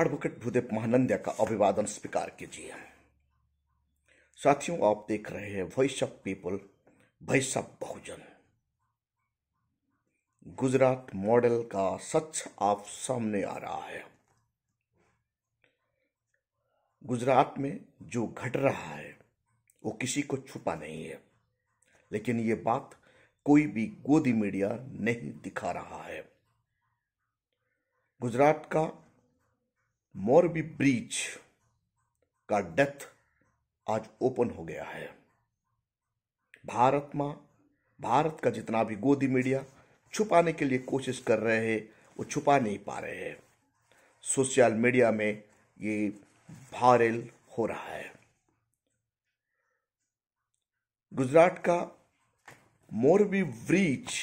advocate Bhudev Mahananda का अभिवादन स्वीकार कीजिए साथियों आप देख रहे हैं voice of people voice of Bahujan Gujarat model का सच आप सामने आ रहा है गुजरात में जो घट रहा है वो किसी को छुपा नहीं है लेकिन ये बात कोई भी गोदी मीडिया नहीं दिखा रहा है गुजरात का मोरबी ब्रीच का डेथ आज ओपन हो गया है भारत में भारत का जितना भी गोदी मीडिया छुपाने के लिए कोशिश कर रहे हैं वो छुपा नहीं पा रहे हैं सोशल मीडिया में ये वायरल हो रहा है गुजरात का मोरबी ब्रिज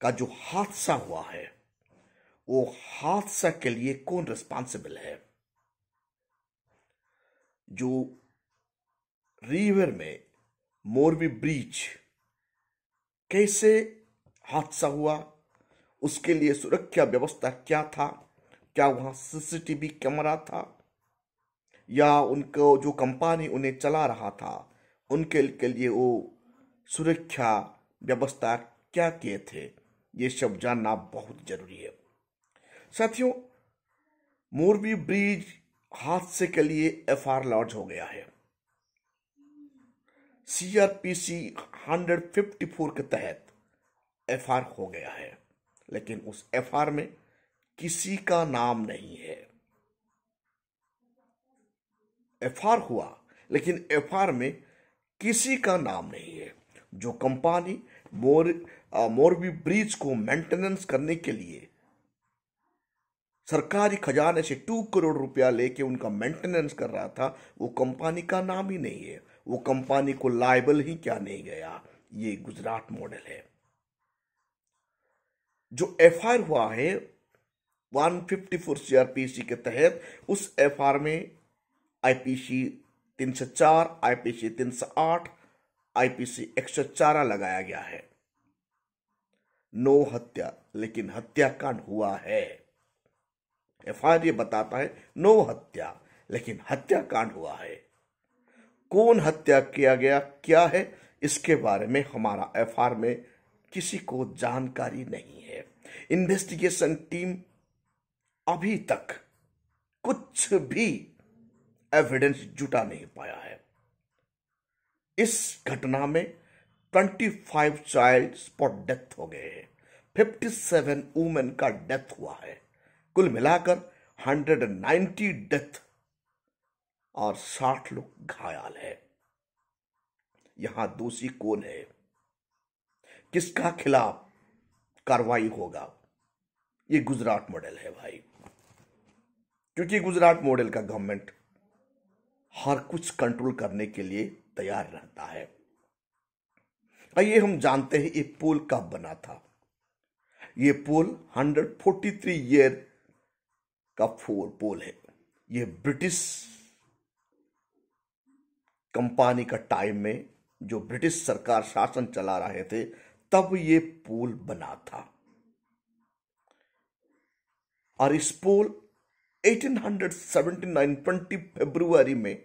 का जो हादसा हुआ है वो हादसा के लिए कौन रिस्पॉन्सिबल है जो रिवर में मोरबी ब्रिज कैसे हादसा हुआ उसके लिए सुरक्षा व्यवस्था क्या था क्या वहां सीसीटीवी कैमरा था या उनको जो कंपनी उन्हें चला रहा था उनके के लिए वो सुरक्षा व्यवस्था क्या किए थे ये सब जानना बहुत जरूरी है साथियों मोरबी ब्रिज हादसे के लिए एफ आर लॉन्च हो गया है सीआरपीसी हंड्रेड फिफ्टी फोर के तहत एफ आर हो गया है लेकिन उस एफ आर में किसी का नाम नहीं है एफ आर हुआ लेकिन एफ आर में किसी का नाम नहीं है जो कंपनी मोर मोरबी ब्रिज को मेंटेनेंस करने के लिए सरकारी खजाने से टू करोड़ रुपया लेके उनका मेंटेनेंस कर रहा था वो कंपनी का नाम ही नहीं है वो कंपनी को लाइबल ही क्या नहीं गया ये गुजरात मॉडल है जो एफ हुआ है 154 सीआरपीसी के तहत उस एफ में आईपीसी 304, आईपीसी 308, आईपीसी 104 लगाया गया है नो हत्या लेकिन हत्याकांड हुआ है एफ ये बताता है नो हत्या लेकिन हत्या कांड हुआ है कौन हत्या किया गया क्या है इसके बारे में हमारा एफ में किसी को जानकारी नहीं है इन्वेस्टिगेशन टीम अभी तक कुछ भी एविडेंस जुटा नहीं पाया है इस घटना में 25 चाइल्ड स्पॉट डेथ हो गए हैं 57 वूमेन का डेथ हुआ है कुल मिलाकर 190 डेथ और 60 लोग घायल है यहां दोषी कौन है किसका खिलाफ कार्रवाई होगा ये गुजरात मॉडल है भाई क्योंकि गुजरात मॉडल का गवर्नमेंट हर कुछ कंट्रोल करने के लिए तैयार रहता है आइए हम जानते हैं ये पुल कब बना था ये पुल 143 ईयर का फोर पोल है यह ब्रिटिश कंपनी का टाइम में जो ब्रिटिश सरकार शासन चला रहे थे तब ये पोल बना था और इस पोल 1879 ट्वेंटी फरवरी में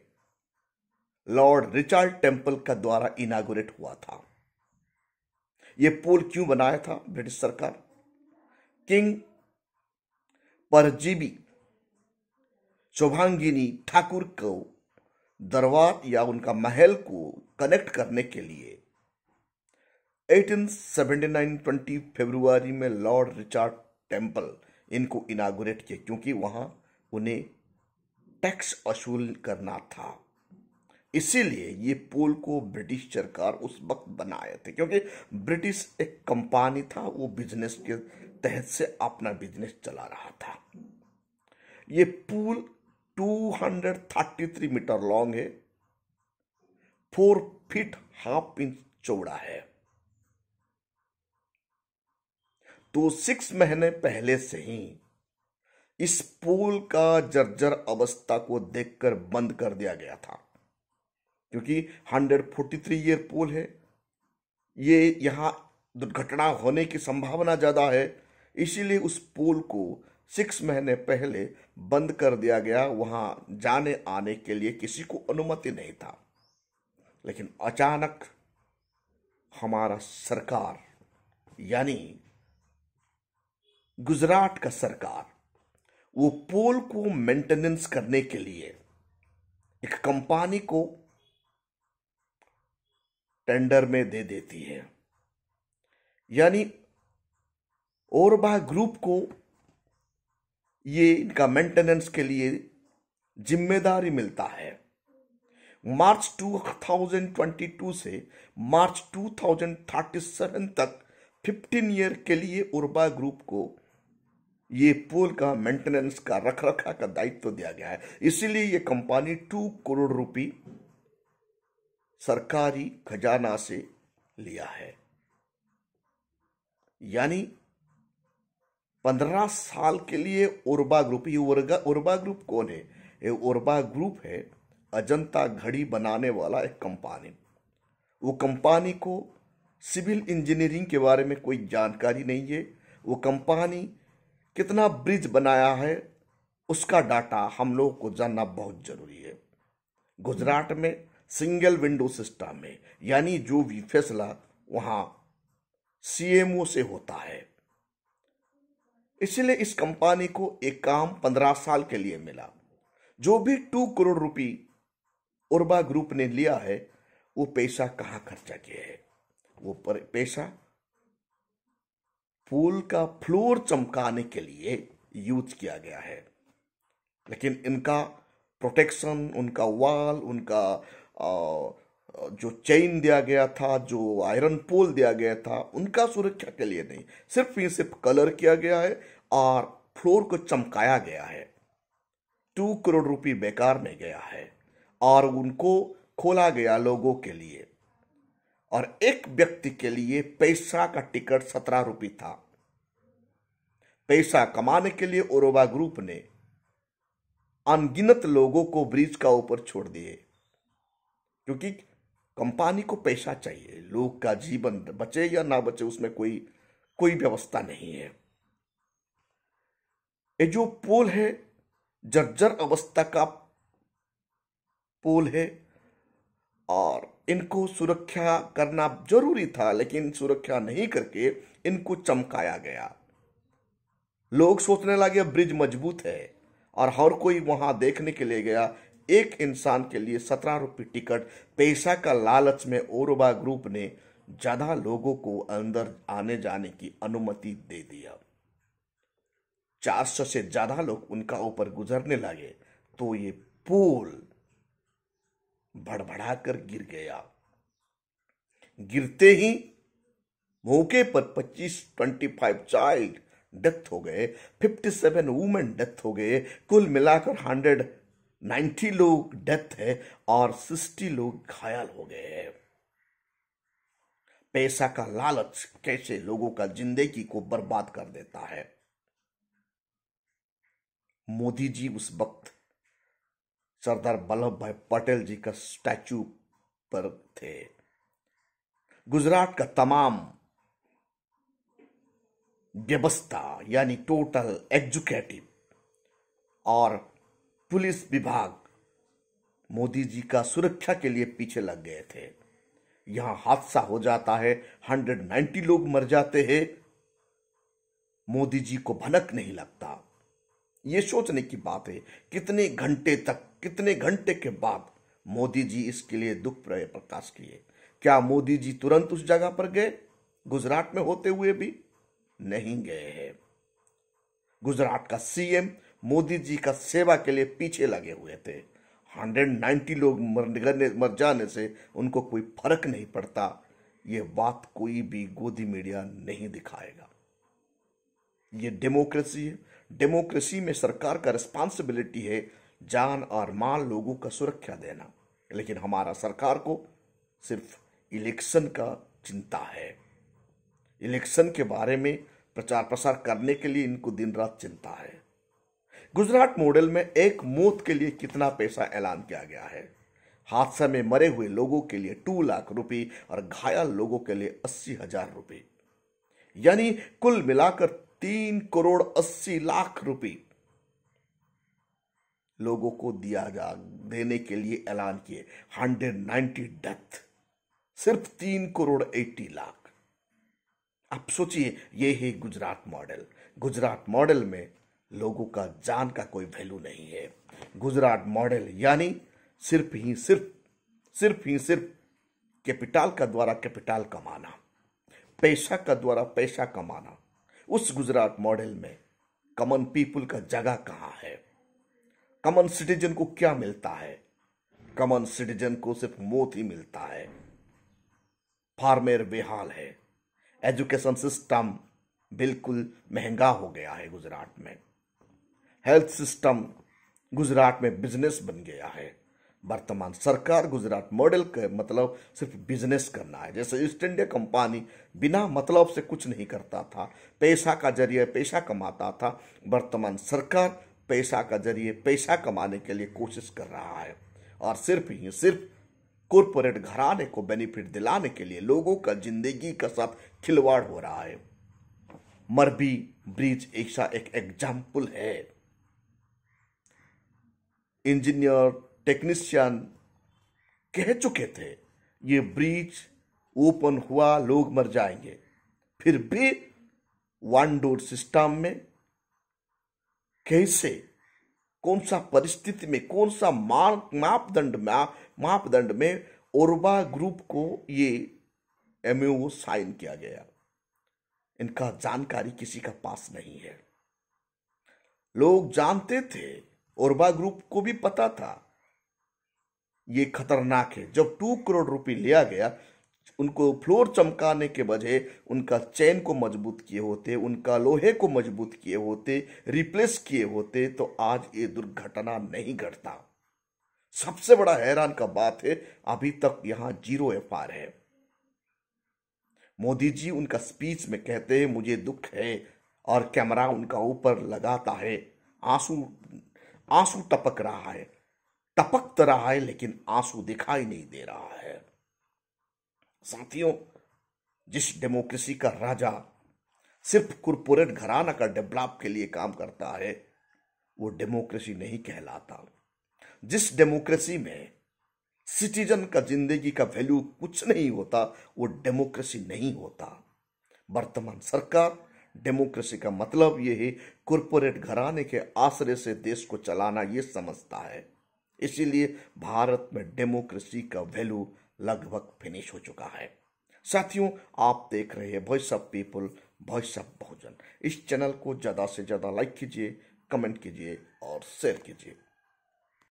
लॉर्ड रिचर्ड टेम्पल का द्वारा इनागोरेट हुआ था यह पोल क्यों बनाया था ब्रिटिश सरकार किंग परजीबी शोभांगिनी ठाकुर को दरबार या उनका महल को कनेक्ट करने के लिए 1879 20 फरवरी में लॉर्ड रिचर्ड टेम्पल इनको इनागोरेट किया क्योंकि वहां उन्हें टैक्स वसूल करना था इसीलिए ये पुल को ब्रिटिश सरकार उस वक्त बनाए थे क्योंकि ब्रिटिश एक कंपनी था वो बिजनेस के तहत से अपना बिजनेस चला रहा था ये पुल 233 मीटर लॉन्ग है फोर फीट हाफ इंच चौड़ा है तो सिक्स महीने पहले से ही इस पुल का जर्जर अवस्था को देखकर बंद कर दिया गया था क्योंकि 143 ईयर पुल है ये यहां दुर्घटना होने की संभावना ज़्यादा है इसीलिए उस पुल को सिक्स महीने पहले बंद कर दिया गया वहां जाने आने के लिए किसी को अनुमति नहीं था लेकिन अचानक हमारा सरकार यानी गुजरात का सरकार वो पोल को मेंटेनेंस करने के लिए एक कंपनी को टेंडर में दे देती है यानी और बाह ग्रुप को ये इनका मेंटेनेंस के लिए जिम्मेदारी मिलता है मार्च 2022 से मार्च 2037 तक 15 ईयर के लिए उर्बा ग्रुप को ये पुल का मेंटेनेंस का रख रखा का दायित्व तो दिया गया है इसीलिए ये कंपनी टू करोड़ रुपी सरकारी खजाना से लिया है यानी पंद्रह साल के लिए उर्बा ग्रुप ये उर्गा उर्बा ग्रुप कौन है ये उर्बा ग्रुप है अजंता घड़ी बनाने वाला एक कंपनी वो कंपनी को सिविल इंजीनियरिंग के बारे में कोई जानकारी नहीं है वो कंपनी कितना ब्रिज बनाया है उसका डाटा हम लोग को जानना बहुत जरूरी है गुजरात में सिंगल विंडो सिस्टम में यानी जो भी फैसला वहाँ सीएमओ से होता है इसलिए इस कंपनी को एक काम पंद्रह साल के लिए मिला जो भी टू करोड़ रुपी उर्बा ग्रुप ने लिया है वो पैसा कहाँ खर्चा किया है वो पैसा पुल का फ्लोर चमकाने के लिए यूज किया गया है लेकिन इनका प्रोटेक्शन उनका वाल उनका आ, जो चेन दिया गया था जो आयरन पोल दिया गया था उनका सुरक्षा के लिए नहीं सिर्फ ये सिर्फ कलर किया गया है और फ्लोर को चमकाया गया है टू करोड़ रुपये बेकार में गया है और उनको खोला गया लोगों के लिए और एक व्यक्ति के लिए पैसा का टिकट सत्रह रुपये था पैसा कमाने के लिए ओरोबा ग्रुप ने अनगिनत लोगों को ब्रिज का ऊपर छोड़ दिए क्योंकि कंपनी को पैसा चाहिए लोग का जीवन बचे या ना बचे उसमें कोई कोई व्यवस्था नहीं है ये जो पोल है जर्जर अवस्था का पोल है और इनको सुरक्षा करना जरूरी था लेकिन सुरक्षा नहीं करके इनको चमकाया गया लोग सोचने लगे ब्रिज मजबूत है और हर कोई वहां देखने के लिए गया एक इंसान के लिए सत्रह रुपये टिकट पैसा का लालच में ओरबा ग्रुप ने ज्यादा लोगों को अंदर आने जाने की अनुमति दे दिया चार सौ से ज्यादा लोग उनका ऊपर गुजरने लगे तो ये पुल भड़बड़ा कर गिर गया गिरते ही मौके पर 25 फाइव चाइल्ड डेथ हो गए 57 वुमेन डेथ हो गए कुल मिलाकर 100 नाइन्टी लोग डेथ है और सिक्सटी लोग घायल हो गए हैं पैसा का लालच कैसे लोगों का जिंदगी को बर्बाद कर देता है मोदी जी उस वक्त सरदार वल्लभ भाई पटेल जी का स्टैचू पर थे गुजरात का तमाम व्यवस्था यानी टोटल एग्जीक्यूटिव और पुलिस विभाग मोदी जी का सुरक्षा के लिए पीछे लग गए थे यहां हादसा हो जाता है 190 लोग मर जाते हैं मोदी जी को भनक नहीं लगता यह सोचने की बात है कितने घंटे तक कितने घंटे के बाद मोदी जी इसके लिए दुख प्रकाश किए क्या मोदी जी तुरंत उस जगह पर गए गुजरात में होते हुए भी नहीं गए हैं गुजरात का सीएम मोदी जी का सेवा के लिए पीछे लगे हुए थे 190 लोग मरने मर जाने से उनको कोई फर्क नहीं पड़ता ये बात कोई भी गोदी मीडिया नहीं दिखाएगा ये डेमोक्रेसी है डेमोक्रेसी में सरकार का रिस्पॉन्सिबिलिटी है जान और माल लोगों का सुरक्षा देना लेकिन हमारा सरकार को सिर्फ इलेक्शन का चिंता है इलेक्शन के बारे में प्रचार प्रसार करने के लिए इनको दिन रात चिंता है गुजरात मॉडल में एक मौत के लिए कितना पैसा ऐलान किया गया है हादसा में मरे हुए लोगों के लिए टू लाख रुपए और घायल लोगों के लिए अस्सी हजार रुपये यानी कुल मिलाकर तीन करोड़ अस्सी लाख रुपए लोगों को दिया जा देने के लिए ऐलान किए हंड्रेड नाइन्टी डेथ सिर्फ तीन करोड़ एट्टी लाख आप सोचिए ये है गुजरात मॉडल गुजरात मॉडल में लोगों का जान का कोई वैल्यू नहीं है गुजरात मॉडल यानी सिर्फ ही सिर्फ सिर्फ ही सिर्फ कैपिटल का द्वारा कैपिटल कमाना पैसा का द्वारा पैसा कमाना उस गुजरात मॉडल में कॉमन पीपल का जगह कहाँ है कॉमन सिटीजन को क्या मिलता है कॉमन सिटीजन को सिर्फ मौत ही मिलता है फार्मेर बेहाल है एजुकेशन सिस्टम बिल्कुल महंगा हो गया है गुजरात में हेल्थ सिस्टम गुजरात में बिजनेस बन गया है वर्तमान सरकार गुजरात मॉडल का मतलब सिर्फ बिजनेस करना है जैसे ईस्ट इंडिया कंपनी बिना मतलब से कुछ नहीं करता था पैसा का जरिए पैसा कमाता था वर्तमान सरकार पैसा का जरिए पैसा कमाने के लिए कोशिश कर रहा है और सिर्फ ही सिर्फ कॉरपोरेट घराने को बेनिफिट दिलाने के लिए लोगों का जिंदगी का साथ खिलवाड़ हो रहा है मरबी ब्रिज ऐसा एक एग्जाम्पल है इंजीनियर टेक्नीशियन कह चुके थे ये ब्रिज ओपन हुआ लोग मर जाएंगे फिर भी वन डोर सिस्टम में कैसे कौन सा परिस्थिति में कौन सा मार्ग मापदंड मापदंड में ओरबा ग्रुप को ये एम साइन किया गया इनका जानकारी किसी का पास नहीं है लोग जानते थे ओरबा ग्रुप को भी पता था ये खतरनाक है जब टू करोड़ रुपए लिया गया उनको फ्लोर चमकाने के बजे उनका चैन को मजबूत किए होते उनका लोहे को मजबूत किए होते रिप्लेस किए होते तो आज ये दुर्घटना नहीं घटता सबसे बड़ा हैरान का बात है अभी तक यहां जीरो एफ है मोदी जी उनका स्पीच में कहते हैं मुझे दुख है और कैमरा उनका ऊपर लगाता है आंसू आंसू टपक रहा है टपक रहा है लेकिन आंसू दिखाई नहीं दे रहा है साथियों जिस डेमोक्रेसी का राजा सिर्फ कॉरपोरेट घराना का डेवलप के लिए काम करता है वो डेमोक्रेसी नहीं कहलाता जिस डेमोक्रेसी में सिटीजन का जिंदगी का वैल्यू कुछ नहीं होता वो डेमोक्रेसी नहीं होता वर्तमान सरकार डेमोक्रेसी का मतलब ये है कॉरपोरेट घराने के आश्रय से देश को चलाना ये समझता है इसीलिए भारत में डेमोक्रेसी का वैल्यू लगभग फिनिश हो चुका है साथियों आप देख रहे हैं voice of people voice of Bahujan इस चैनल को ज़्यादा से ज़्यादा लाइक कीजिए कमेंट कीजिए और शेयर कीजिए